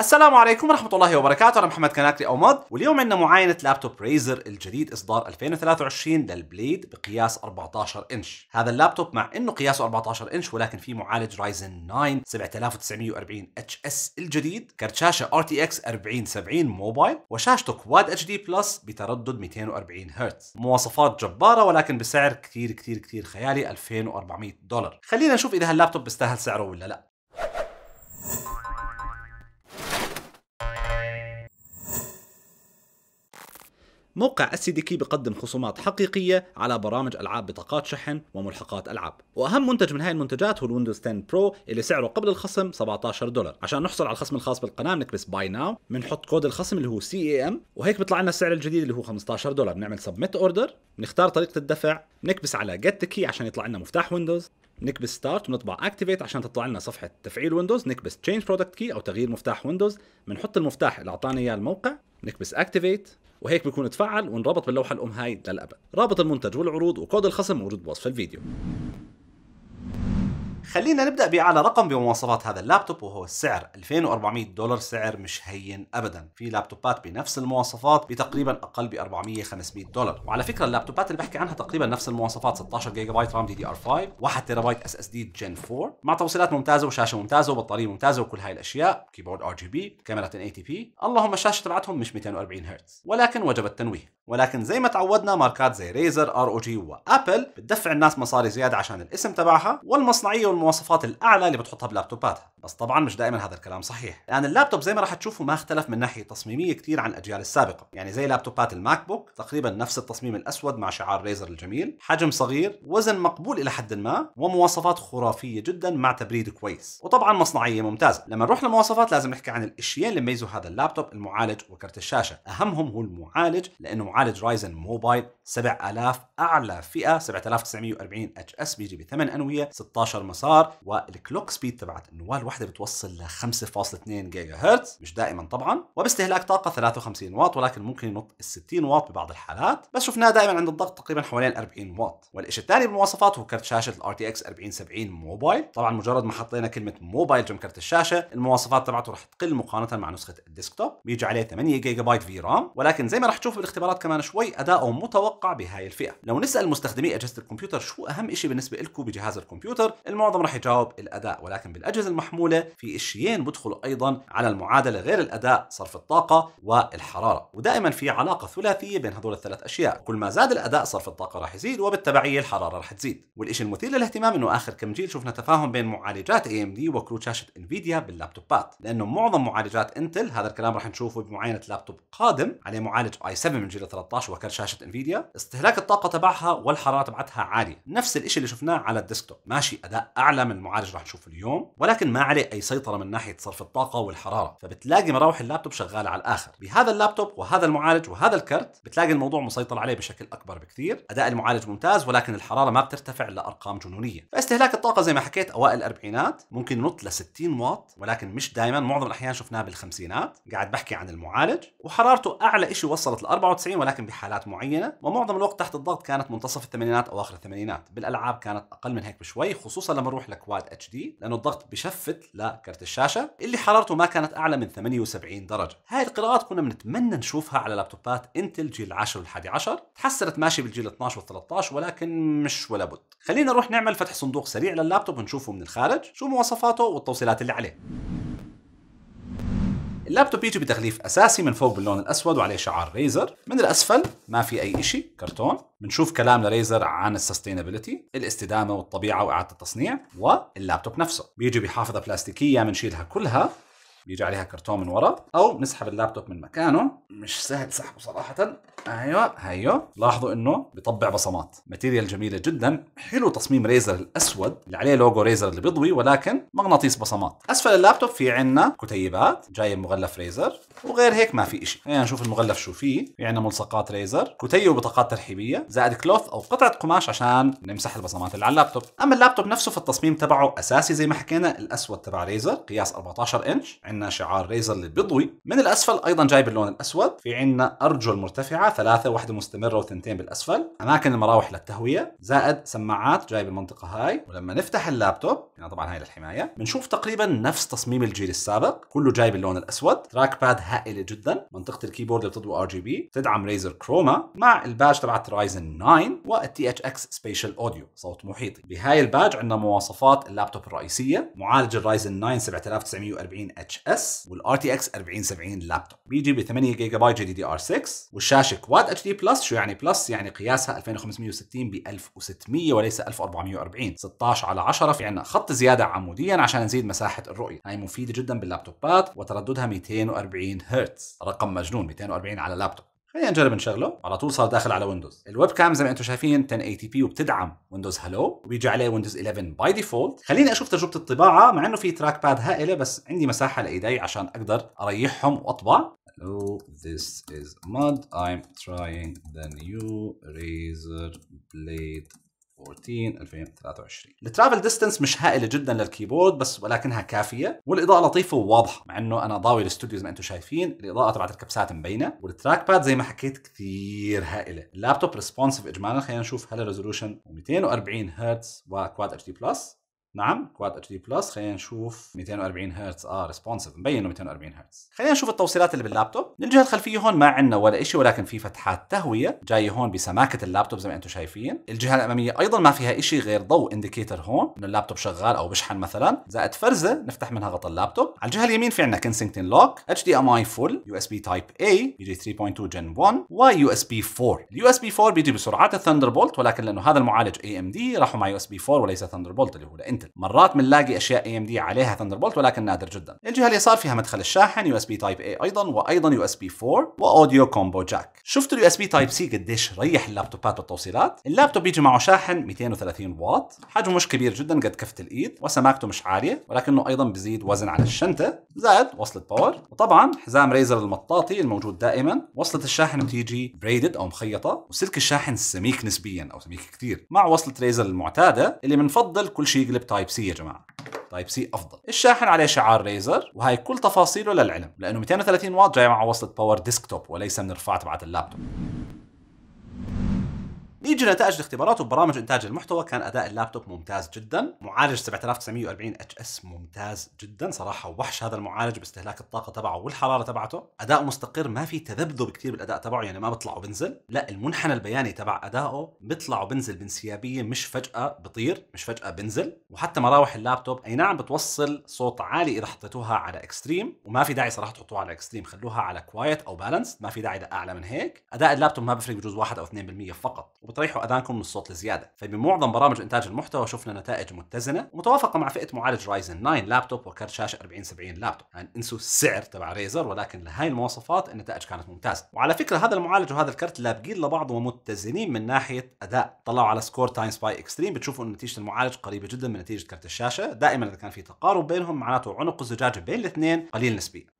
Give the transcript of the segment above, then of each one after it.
السلام عليكم ورحمة الله وبركاته أنا محمد كناكري أو مض واليوم عندنا معاينة لابتوب ريزر الجديد إصدار 2023 للبليد بقياس 14 إنش هذا اللابتوب مع أنه قياسه 14 إنش ولكن فيه معالج رايزن 9 7940 اتش اس الجديد كرت شاشة ار تي اكس 4070 موبايل وشاشته كواد اتش دي بلس بتردد 240 هرتز مواصفات جبارة ولكن بسعر كثير كثير كثير خيالي 2400 دولار خلينا نشوف إذا هاللابتوب بيستاهل سعره ولا لا موقع السيديكي دي كي بقدم خصومات حقيقيه على برامج العاب بطاقات شحن وملحقات العاب واهم منتج من هاي المنتجات هو الويندوز 10 برو اللي سعره قبل الخصم 17 دولار عشان نحصل على الخصم الخاص بالقناه بنكبس باي ناو بنحط كود الخصم اللي هو سي اي ام وهيك بيطلع لنا السعر الجديد اللي هو 15 دولار بنعمل سبميت اوردر بنختار طريقه الدفع بنكبس على جيت كي عشان يطلع لنا مفتاح ويندوز نكبس ستارت ونطبع اكتيفيت عشان تطلع لنا صفحه تفعيل ويندوز نكبس تشينج برودكت كي او تغيير مفتاح ويندوز بنحط المفتاح اللي اعطانا اياه الموقع نكبس اكتيفيت وهيك بيكون تفعل وانربط باللوحة الأم هاي للأبد رابط المنتج والعروض وكود الخصم موجود بوصف الفيديو خلينا نبدا باعلى رقم بمواصفات هذا اللابتوب وهو السعر 2400 دولار سعر مش هين ابدا في لابتوبات بنفس المواصفات بتقريبا اقل ب 400 500 دولار وعلى فكره اللابتوبات اللي بحكي عنها تقريبا نفس المواصفات 16 جيجا بايت رام دي دي ار 5 1 تيرا بايت اس اس دي جن 4 مع توصيلات ممتازه وشاشه ممتازه وبطاريه ممتازه وكل هاي الاشياء كيبورد ار جي بي كاميرا 1080 بي اللهم الشاشه تبعتهم مش 240 هرتز ولكن وجب التنويه ولكن زي ما تعودنا ماركات زي ريزر ار او جي وابل بتدفع الناس مصاري زياده عشان الاسم تبعها والمصنعيه المواصفات الاعلى اللي بتحطها بلابتوباتها بس طبعا مش دائما هذا الكلام صحيح لان يعني اللابتوب زي ما راح تشوفوا ما اختلف من ناحيه تصميميه كثير عن الاجيال السابقه يعني زي لابتوبات الماك بوك تقريبا نفس التصميم الاسود مع شعار ريزر الجميل حجم صغير وزن مقبول الى حد ما ومواصفات خرافيه جدا مع تبريد كويس وطبعا مصنعيه ممتازه لما نروح للمواصفات لازم نحكي عن الاشياء اللي ميزوا هذا اللابتوب المعالج وكرت الشاشه اهمهم هو المعالج لانه معالج رايزن موبايل 7000 اعلى فئه 7940 اتش اس بيجي بثمان انويه 16 مسار صار والكلوك سبيد تبعت النواه الواحده بتوصل ل 5.2 جيجا هرتز مش دائما طبعا وباستهلاك طاقه 53 واط ولكن ممكن ينط ال 60 واط ببعض الحالات بس شفناه دائما عند الضغط تقريبا حوالين 40 واط والشيء الثاني بالمواصفات هو كرت شاشه الار تي اكس 4070 موبايل طبعا مجرد ما حطينا كلمه موبايل جنب كرت الشاشه المواصفات تبعته رح تقل مقارنه مع نسخه الديسكتوب بيجي عليه 8 جيجا بايت في رام ولكن زي ما رح تشوف بالاختبارات كمان شوي اداؤه متوقع بهاي الفئه لو نسال مستخدمي اجهزه الكمبيوتر شو اهم شيء بالنسبه لكم بجهاز الكمبيوتر المعظم معظم راح يجاوب الاداء ولكن بالاجهزه المحموله في اشيين بدخلوا ايضا على المعادله غير الاداء صرف الطاقه والحراره ودائما في علاقه ثلاثيه بين هذول الثلاث اشياء كل ما زاد الاداء صرف الطاقه راح يزيد وبالتبعيه الحراره راح تزيد والشيء المثير للاهتمام انه اخر كم جيل شفنا تفاهم بين معالجات اي ام دي وكروت شاشه انفيديا باللابتوبات لانه معظم معالجات انتل هذا الكلام راح نشوفه بمعاينه لابتوب قادم عليه معالج اي 7 من جيل 13 وكرت شاشه انفيديا استهلاك الطاقه تبعها والحراره تبعتها عاليه نفس الشيء اللي شفناه على الديسكتوب ماشي اداء اعلى من المعالج رح نشوفه اليوم ولكن ما عليه اي سيطره من ناحيه صرف الطاقه والحراره فبتلاقي مراوح اللابتوب شغاله على الاخر بهذا اللابتوب وهذا المعالج وهذا الكرت بتلاقي الموضوع مسيطر عليه بشكل اكبر بكثير اداء المعالج ممتاز ولكن الحراره ما بترتفع لارقام جنونيه فاستهلاك الطاقه زي ما حكيت اوائل الاربعينات ممكن نط ل 60 واط ولكن مش دائما معظم الاحيان شفناه بالخمسينات قاعد بحكي عن المعالج وحرارته اعلى شيء وصلت ل 94 ولكن بحالات معينه ومعظم الوقت تحت الضغط كانت منتصف الثمانينات اخر الثمانينات بالالعاب كانت اقل من هيك بشوي خصوصا لما تروح لكواد اتش دي لانه الضغط بشفت لكرت الشاشه اللي حرارته ما كانت اعلى من 78 درجه هاي القراءات كنا بنتمنى نشوفها على لابتوبات انتل جيل 10 والحادي 11 تحسنت ماشي بالجيل 12 وال13 ولكن مش ولا بد خلينا نروح نعمل فتح صندوق سريع لللابتوب ونشوفه من الخارج شو مواصفاته والتوصيلات اللي عليه اللابتوب يجي بتغليف اساسي من فوق باللون الاسود وعليه شعار ريزر من الاسفل ما في اي شيء كرتون بنشوف كلام لريزر عن السستينابيلتي الاستدامه والطبيعه واعاده التصنيع واللابتوب نفسه بيجي بحافظه بلاستيكيه بنشيلها كلها بيجي عليها كرتون من ورا او نسحب اللابتوب من مكانه مش سهل سحبه صراحه ايوه هيو أيوة. لاحظوا انه بيطبع بصمات ماتيريال جميله جدا حلو تصميم ريزر الاسود اللي عليه لوجو ريزر اللي بيضوي ولكن مغناطيس بصمات اسفل اللابتوب في عنا كتيبات جايه مغلف ريزر وغير هيك ما في شيء خلينا نشوف المغلف شو فيه في عنا ملصقات ريزر كتيب وبطاقات ترحيبيه زائد كلوث او قطعه قماش عشان نمسح البصمات اللي على اللابتوب اما اللابتوب نفسه في التصميم تبعه اساسي زي ما حكينا الاسود تبع ريزر قياس 14 انش عندنا شعار ليزر للبضوي من الاسفل ايضا جايب اللون الاسود في عندنا ارجل مرتفعه ثلاثه واحده مستمره وثنتين بالاسفل اماكن المراوح للتهويه زائد سماعات جايب المنطقه هاي ولما نفتح اللابتوب هنا يعني طبعا هاي للحمايه بنشوف تقريبا نفس تصميم الجيل السابق كله جايب اللون الاسود تراك باد هائله جدا منطقه الكيبورد اللي بتضوي ار جي بي تدعم ريزر كروما مع الباج تبعت رايزن 9 والتي اتش اكس سبيشال اوديو صوت محيطي بهاي الباج عندنا مواصفات اللابتوب الرئيسيه معالج الرايزن 9 7940 اتش اس والار تي اكس 4070 لابتوب بيجي ب 8 جيجا بايت جي دي دي ار 6 والشاشه كواد اتش دي بلس شو يعني بلس يعني قياسها 2560 ب 1600 وليس 1440 16 على 10 في عندنا خط زياده عموديا عشان نزيد مساحه الرؤيه هاي مفيده جدا باللابتوبات وترددها 240 هرتز رقم مجنون 240 على لابتوب خلينا نجرب نشغله على طول صار داخل على ويندوز الويب كام زي ما انتم شايفين 1080 بي وبتدعم ويندوز هلو وبيجي عليه ويندوز 11 باي ديفولت خليني اشوف تجربه الطباعه مع انه في تراك باد هائله بس عندي مساحه لايدي عشان اقدر اريحهم واطبع Hello, this is Mud. I'm trying the new razor Blade 2023 الترافل ديستنس مش هائله جدا للكيبورد بس ولكنها كافيه والاضاءه لطيفه وواضحه مع انه انا ضاوي الاستوديو زي ما انتم شايفين الاضاءه تبعت الكبسات مبينه والتراك باد زي ما حكيت كثير هائله اللابتوب ريسبونسيف اجمالا خلينا نشوف هلا ريزولوشن 240 هرتز وكواد اتش دي بلس نعم كواد اتش دي بلس خلينا نشوف 240 هرتز اه ريسبونسيف مبين انه 240 هرتز خلينا نشوف التوصيلات اللي باللابتوب الجهه الخلفيه هون ما عندنا ولا شيء ولكن في فتحات تهويه جايه هون بسماكه اللابتوب زي ما انتم شايفين الجهه الاماميه ايضا ما فيها شيء غير ضوء انديكيتر هون انه اللابتوب شغال او بشحن مثلا زائد فرزه نفتح منها غطاء اللابتوب على الجهه اليمين في عندنا كنسنجتون لوك اتش دي ام اي فول يو اس بي تايب اي بيجي 3.2 جن 1 ويو اس بي 4 اليو اس بي 4 بيجي بسرعات الثندر بولت ولكن لانه هذا المعالج اي ام دي راحوا مع يو اس بي 4 وليس ثندر بولت اللي هو انتل مرات بنلاقي اشياء اي ام دي عليها ثندر بولت ولكن نادر جدا الجهه اليسار فيها مدخل الشاحن يو اس بي تايب اي ايضا وايضا يو اس بي 4 واوديو كومبو جاك شفتوا اليو اس بي تايب سي قديش ريح اللابتوبات والتوصيلات اللابتوب بيجي معه شاحن 230 واط حجمه مش كبير جدا قد كفه الايد e، وسماكته مش عاليه ولكنه ايضا بزيد وزن على الشنطه زائد وصله باور وطبعا حزام ريزر المطاطي الموجود دائما وصله الشاحن بتيجي بريدد او مخيطه وسلك الشاحن سميك نسبيا او سميك كثير مع وصله ريزر المعتاده اللي بنفضل كل شيء يقلب تايب سي يا جماعه تايب سي افضل الشاحن عليه شعار ليزر وهي كل تفاصيله للعلم لانه 230 واط جاي مع وصله باور ديسكتوب وليس من رفعه تبعت اللابتوب نيجي لنتائج الاختبارات وبرامج انتاج المحتوى كان اداء اللابتوب ممتاز جدا معالج 7940 اتش اس ممتاز جدا صراحه وحش هذا المعالج باستهلاك الطاقه تبعه والحراره تبعته اداء مستقر ما في تذبذب كثير بالاداء تبعه يعني ما بيطلع وبنزل لا المنحنى البياني تبع ادائه بيطلع وبنزل بانسيابيه مش فجاه بطير مش فجاه بنزل وحتى مراوح اللابتوب اي نعم بتوصل صوت عالي اذا حطيتوها على اكستريم وما في داعي صراحه تحطوها على اكستريم خلوها على كوايت او بالانس ما في داعي لاعلى من هيك اداء اللابتوب ما بفرق بجوز 1 او 2% فقط وبطريقه ريحوا اذانكم من الصوت لزياده فبمعظم برامج انتاج المحتوى شفنا نتائج متزنه ومتوافقه مع فئه معالج رايزن 9 لابتوب وكرت شاشه 40 70 لابتوب يعني انسوا السعر تبع ريزر ولكن لهي المواصفات النتائج كانت ممتازه وعلى فكره هذا المعالج وهذا الكرت لابقين لبعض ومتزنين من ناحيه اداء طلعوا على سكور تايم سباي اكستريم بتشوفوا ان نتيجه المعالج قريبه جدا من نتيجه كرت الشاشه دائما اذا كان في تقارب بينهم معناته عنق الزجاجه بين الاثنين قليل نسبيا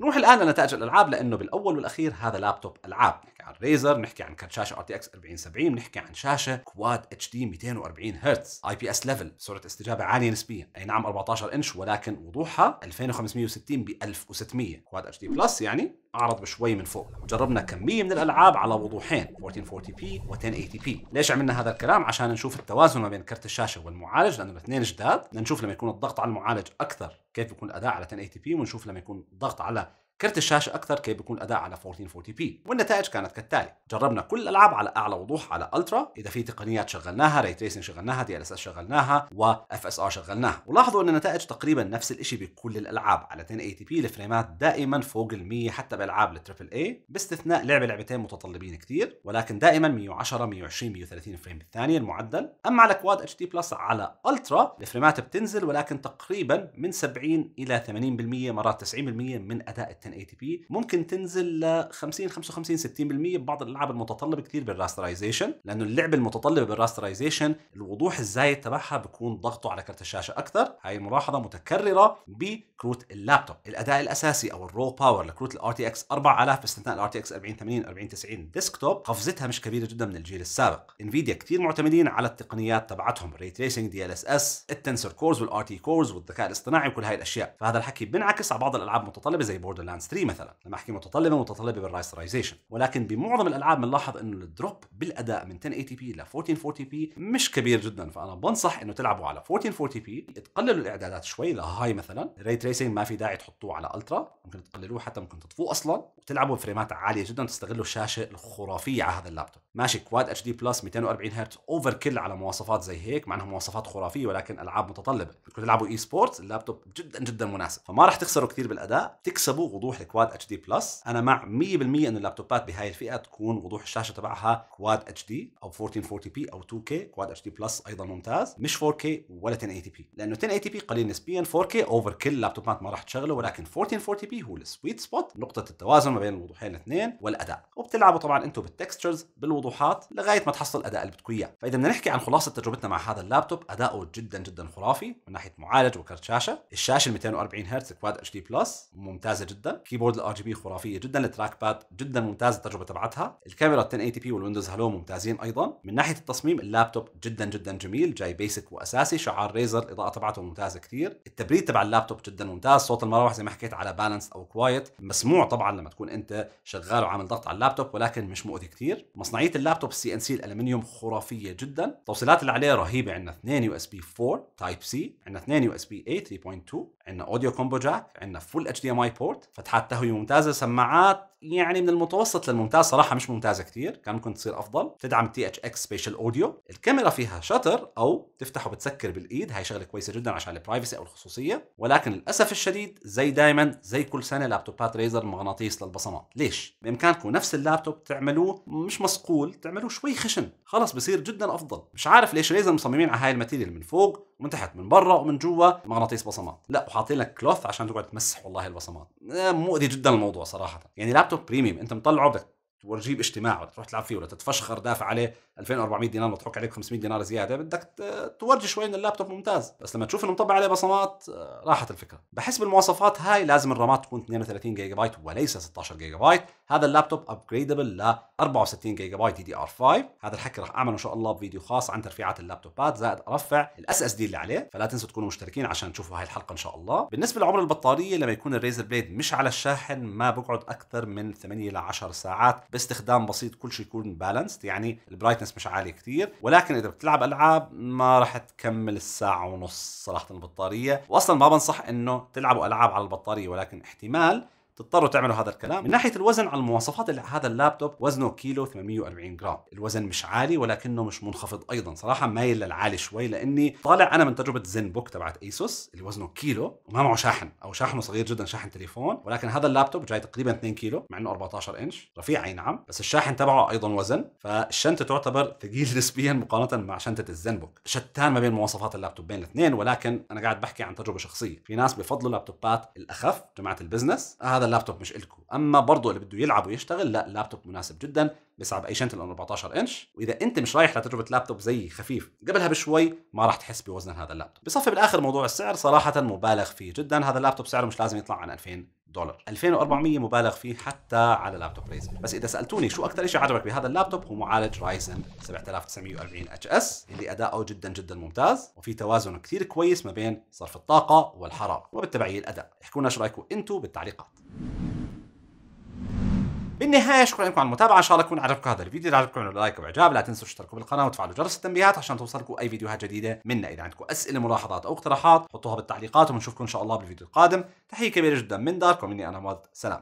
نروح الان لنتائج الالعاب لانه بالاول والاخير هذا لابتوب العاب نحكي عن ريزر نحكي عن كرت شاشه ار تي اكس 4070 نحكي عن شاشه كواد اتش دي 240 هرتز اي بي اس ليفل سرعه استجابه عاليه نسبيا اي نعم 14 انش ولكن وضوحها 2560 ب 1600 كواد اتش دي بلس يعني اعرض بشوي من فوق وجربنا جربنا كميه من الالعاب على وضوحين 1440p و1080p ليش عملنا هذا الكلام عشان نشوف التوازن ما بين كرت الشاشه والمعالج لانه الاثنين جداد نشوف لما يكون الضغط على المعالج اكثر كيف بيكون الاداء على 1080p ونشوف لما يكون الضغط على كرت الشاشة أكثر كي بيكون الأداء على 1440p والنتائج كانت كالتالي جربنا كل الألعاب على أعلى وضوح على ألترا إذا في تقنيات شغلناها ري تريسنج شغلناها دي ال اس اس شغلناها و اف اس ار شغلناها ولاحظوا أن النتائج تقريبا نفس الشيء بكل الألعاب على 1080p الفريمات دائما فوق ال 100 حتى بألعاب التريبل اي باستثناء لعبة لعبتين متطلبين كثير ولكن دائما 110 120 130 فريم بالثانية المعدل أما على كواد اتش دي بلس على ألترا الفريمات بتنزل ولكن تقريبا من 70 إلى 80% مرات 90% من أداء ال اي تي بي ممكن تنزل ل 50 55 60% ببعض الالعاب المتطلبه كثير بالراسترايزيشن لانه اللعبه المتطلبه بالراسترايزيشن الوضوح الزايد تبعها بكون ضغطه على كرت الشاشه اكثر هاي الملاحظه متكرره بكروت اللابتوب الاداء الاساسي او الرو باور لكروت الار تي اكس 4000 باستثناء الار تي اكس 4080 4090 ديسكتوب قفزتها مش كبيره جدا من الجيل السابق انفيديا كثير معتمدين على التقنيات تبعتهم ري تريسنج دي ال اس اس التنسر كورز والار تي كورز والذكاء الاصطناعي وكل هاي الاشياء فهذا الحكي بينعكس على بعض الالعاب المتطلبه زي بوردر بلانس 3 مثلا لما احكي متطلبه متطلبه بالرايسترايزيشن ولكن بمعظم الالعاب بنلاحظ انه الدروب بالاداء من 1080 بي ل 1440 بي مش كبير جدا فانا بنصح انه تلعبوا على 1440 بي تقللوا الاعدادات شوي لهاي مثلا ري تريسنج ما في داعي تحطوه على الترا ممكن تقللوه حتى ممكن تطفوه اصلا وتلعبوا بفريمات عاليه جدا تستغلوا الشاشه الخرافيه على هذا اللابتوب ماشي كواد اتش دي بلس 240 هرتز اوفر كل على مواصفات زي هيك مع انها مواصفات خرافيه ولكن العاب متطلبه بدكم تلعبوا اي سبورتس اللابتوب جدا جدا مناسب فما راح تخسروا كثير بالاداء تكسبوا غضون وضوح الكواد اتش دي بلس انا مع 100% انه اللابتوبات بهاي الفئه تكون وضوح الشاشه تبعها كواد اتش دي او 1440 بي او 2K كواد اتش دي بلس ايضا ممتاز مش 4K ولا 1080 بي لانه 1080 بي قليل نسبيا 4K اوفر كل لابتوبات ما راح تشغله ولكن 1440 بي هو السويت سبوت نقطه التوازن ما بين الوضوحين الاثنين والاداء وبتلعبوا طبعا انتم بالتكستشرز بالوضوحات لغايه ما تحصل الاداء اللي بدكم اياه فاذا بدنا نحكي عن خلاصه تجربتنا مع هذا اللابتوب اداؤه جدا جدا خرافي من ناحيه معالج وكرت شاشه الشاشه 240 هرتز كواد اتش دي بلس ممتازه جدا كيبورد الار جي بي خرافيه جدا التراك باد جدا ممتازه التجربه تبعتها الكاميرا 1080 بي والويندوز هلو ممتازين ايضا من ناحيه التصميم اللابتوب جدا جدا جميل جاي بيسك واساسي شعار ريزر الاضاءه تبعته ممتازه كثير التبريد تبع اللابتوب جدا ممتاز صوت المراوح زي ما حكيت على بالانس او كوايت مسموع طبعا لما تكون انت شغال وعامل ضغط على اللابتوب ولكن مش مؤذي كثير مصنعيه اللابتوب السي ان سي الالمنيوم خرافيه جدا التوصيلات اللي عليه رهيبه عندنا 2 يو اس بي 4 تايب سي عندنا 2 يو اس بي 8 3.2 عندنا اوديو كومبو جاك عندنا فول اتش دي ام اي بورت فتحات تهوية ممتازة سماعات يعني من المتوسط للممتاز صراحة مش ممتازة كتير كان ممكن تصير أفضل تدعم تي اتش اكس سبيشال اوديو الكاميرا فيها شتر أو تفتح وبتسكر بالإيد هاي شغلة كويسة جدا عشان البرايفسي أو الخصوصية ولكن للأسف الشديد زي دايما زي كل سنة لابتوبات ريزر مغناطيس للبصمات ليش؟ بإمكانكم نفس اللابتوب تعملوه مش مصقول تعملوه شوي خشن خلص بصير جدا أفضل مش عارف ليش ريزر مصممين على هاي الماتيريال من فوق ومن تحت من برا ومن جوا مغناطيس بصمات لا وحاطين لك كلوث عشان تقعد تمسح والله البصمات آه، مؤذي جدا الموضوع صراحه يعني لابتوب بريميوم انت مطلعه بدك تورجيه باجتماع تروح تلعب فيه ولا تتفشخر دافع عليه 2400 دينار مضحوك عليك 500 دينار زياده بدك تورجي شوي ان اللابتوب ممتاز بس لما تشوف انه مطبع عليه بصمات آه، راحت الفكره بحس بالمواصفات هاي لازم الرامات تكون 32 جيجا بايت وليس 16 جيجا بايت هذا اللابتوب ابجريدبل ل 64 جيجا بايت دي دي ار 5 هذا الحكي راح اعمله ان شاء الله بفيديو خاص عن ترفيعات اللابتوبات زائد ارفع الاس اس دي اللي عليه فلا تنسوا تكونوا مشتركين عشان تشوفوا هاي الحلقه ان شاء الله بالنسبه لعمر البطاريه لما يكون الريزر بليد مش على الشاحن ما بقعد اكثر من 8 ل 10 ساعات باستخدام بسيط كل شيء يكون بالانسد يعني البرايتنس الفريمز مش عاليه كثير ولكن اذا بتلعب العاب ما راح تكمل الساعه ونص صراحه البطاريه واصلا ما بنصح انه تلعبوا العاب على البطاريه ولكن احتمال تضطروا تعملوا هذا الكلام نعم. من ناحيه الوزن على المواصفات اللي هذا اللابتوب وزنه كيلو 840 جرام الوزن مش عالي ولكنه مش منخفض ايضا صراحه مايل للعالي شوي لاني طالع انا من تجربه زين بوك تبعت ايسوس اللي وزنه كيلو وما معه شاحن او شاحنه صغير جدا شاحن تليفون ولكن هذا اللابتوب جاي تقريبا 2 كيلو مع انه 14 انش رفيع اي نعم بس الشاحن تبعه ايضا وزن فالشنطه تعتبر ثقيل نسبيا مقارنه مع شنطه الزين بوك شتان ما بين مواصفات اللابتوب بين الاثنين ولكن انا قاعد بحكي عن تجربه شخصيه في ناس بفضلوا اللابتوبات الاخف جماعه البزنس هذا اللابتوب مش إلكو اما برضه اللي بده يلعب ويشتغل لا اللابتوب مناسب جدا بيسعى باي شنطه لانه 14 انش واذا انت مش رايح لتجربه لابتوب زي خفيف قبلها بشوي ما راح تحس بوزن هذا اللابتوب بصفي بالاخر موضوع السعر صراحه مبالغ فيه جدا هذا اللابتوب سعره مش لازم يطلع عن 2000 دولار 2400 مبالغ فيه حتى على لابتوب رايزن بس اذا سالتوني شو اكثر شيء عجبك بهذا اللابتوب هو معالج رايزن 7940 اتش اس اللي اداؤه جدا جدا ممتاز وفي توازن كثير كويس ما بين صرف الطاقه والحراره وبالتبعيه الاداء احكوا لنا شو رايكم انتم بالتعليقات بالنهايه شكرا لكم على المتابعه ان شاء الله يكون عجبكم هذا الفيديو اذا عجبكم لايك واعجاب لا تنسوا تشتركوا بالقناه وتفعلوا جرس التنبيهات عشان توصلكم اي فيديوهات جديده منا اذا عندكم اسئله ملاحظات او اقتراحات حطوها بالتعليقات ونشوفكم ان شاء الله بالفيديو القادم تحيه كبيره جدا من داركم مني انا مواد سلام